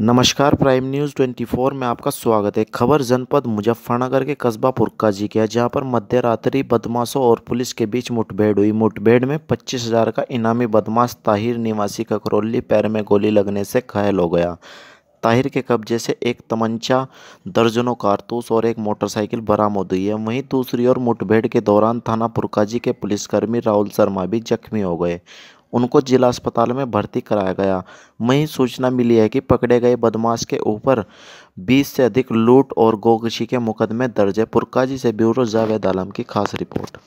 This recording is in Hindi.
नमस्कार प्राइम न्यूज़ 24 में आपका स्वागत है खबर जनपद मुजफ्फरनगर के कस्बा पुरका जी के जहां पर मध्य रात्रि बदमाशों और पुलिस के बीच मुठभेड़ हुई मुठभेड़ में पच्चीस हजार का इनामी बदमाश ताहिर निवासी ककरौली पैर में गोली लगने से घायल हो गया ताहिर के कब्जे से एक तमंचा दर्जनों कारतूस और एक मोटरसाइकिल बरामद हुई है वहीं दूसरी ओर मुठभेड़ के दौरान थाना पुरकाजी के पुलिसकर्मी राहुल शर्मा भी जख्मी हो गए उनको जिला अस्पताल में भर्ती कराया गया वहीं सूचना मिली है कि पकड़े गए बदमाश के ऊपर 20 से अधिक लूट और गोगशी के मुकदमे दर्ज है पुरकाजी से ब्यूरो जावेद आलम की खास रिपोर्ट